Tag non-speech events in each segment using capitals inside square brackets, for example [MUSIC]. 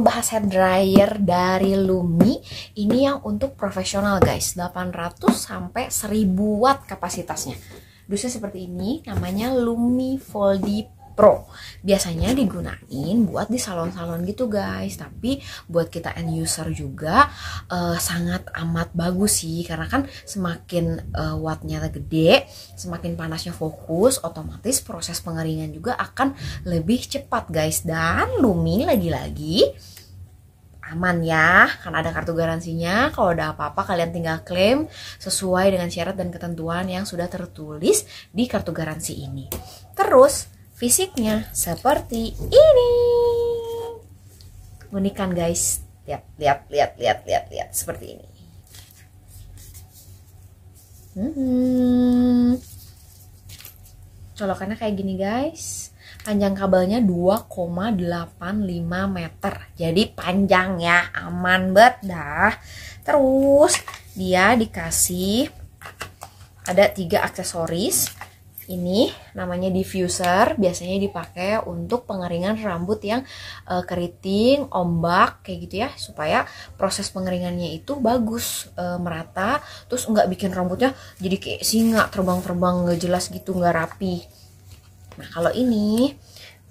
bahas hair dryer dari Lumi ini yang untuk profesional guys 800 sampai 1000 watt kapasitasnya dusnya seperti ini namanya Lumi Foldy Pro. Biasanya digunain buat di salon-salon gitu guys, tapi buat kita end user juga uh, sangat amat bagus sih karena kan semakin uh, wattnya gede, semakin panasnya fokus, otomatis proses pengeringan juga akan lebih cepat guys dan Lumi lagi-lagi aman ya karena ada kartu garansinya kalau ada apa-apa kalian tinggal klaim sesuai dengan syarat dan ketentuan yang sudah tertulis di kartu garansi ini terus Fisiknya seperti ini. Unik guys? Lihat, lihat, lihat, lihat, lihat, lihat. Seperti ini. Hmm. Colokannya kayak gini guys. Panjang kabelnya 2,85 meter. Jadi panjang ya, aman banget dah. Terus dia dikasih ada tiga aksesoris ini namanya diffuser, biasanya dipakai untuk pengeringan rambut yang e, keriting, ombak, kayak gitu ya, supaya proses pengeringannya itu bagus, e, merata, terus nggak bikin rambutnya jadi kayak singa terbang-terbang nggak jelas gitu, nggak rapi. Nah kalau ini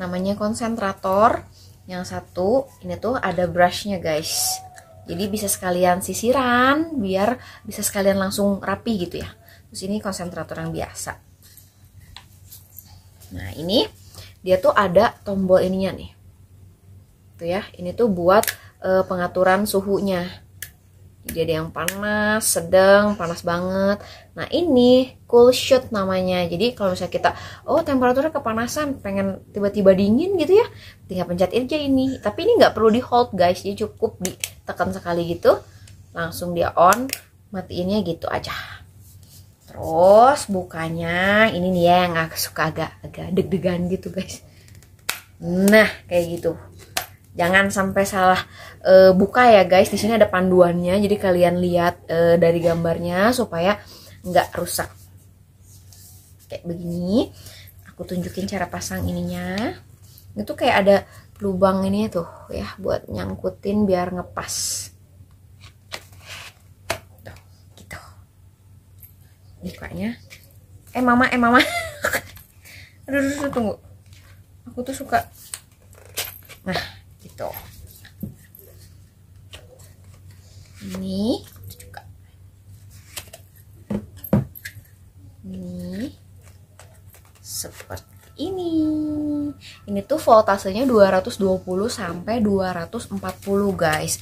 namanya konsentrator, yang satu ini tuh ada brushnya guys, jadi bisa sekalian sisiran biar bisa sekalian langsung rapi gitu ya. Terus ini konsentrator yang biasa. Nah, ini dia tuh ada tombol ininya nih. Tuh ya, ini tuh buat e, pengaturan suhunya. Jadi yang panas, sedang, panas banget. Nah, ini cool shot namanya. Jadi kalau misalnya kita, oh temperaturnya kepanasan, pengen tiba-tiba dingin gitu ya, tinggal pencet aja ini. Tapi ini nggak perlu di hold guys, jadi cukup ditekan sekali gitu, langsung dia on, matiinnya gitu aja terus bukanya ini nih ya yang aku suka agak agak deg-degan gitu guys nah kayak gitu jangan sampai salah e, buka ya guys di sini ada panduannya jadi kalian lihat e, dari gambarnya supaya nggak rusak kayak begini aku tunjukin cara pasang ininya itu kayak ada lubang ini tuh ya buat nyangkutin biar ngepas bukanya eh mama eh mama [LAUGHS] aduh, aduh, aduh tunggu aku tuh suka nah gitu ini juga ini seperti ini ini tuh voltasenya 220 sampai 240 guys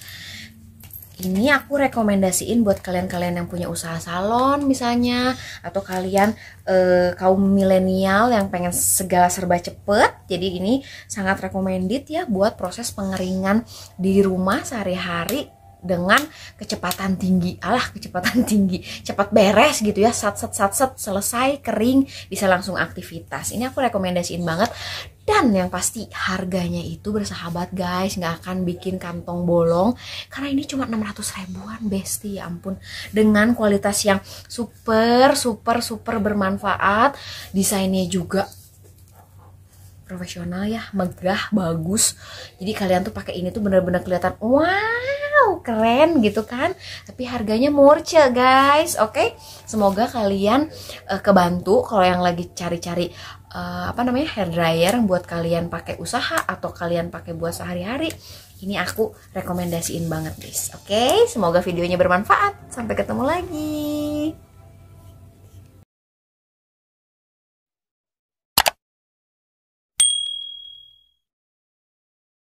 ini aku rekomendasiin buat kalian-kalian yang punya usaha salon misalnya atau kalian e, kaum milenial yang pengen segala serba cepet jadi ini sangat recommended ya buat proses pengeringan di rumah sehari-hari dengan kecepatan tinggi alah kecepatan [LAUGHS] tinggi cepat beres gitu ya sat sat sat sat selesai kering bisa langsung aktivitas ini aku rekomendasiin banget dan yang pasti harganya itu bersahabat guys nggak akan bikin kantong bolong karena ini cuma 600 ribuan besti ya ampun dengan kualitas yang super super super bermanfaat desainnya juga profesional ya megah bagus jadi kalian tuh pakai ini tuh bener-bener kelihatan wah keren gitu kan tapi harganya murce guys oke okay? semoga kalian uh, kebantu kalau yang lagi cari-cari uh, apa namanya hair dryer buat kalian pakai usaha atau kalian pakai buat sehari-hari ini aku rekomendasiin banget guys oke okay? semoga videonya bermanfaat sampai ketemu lagi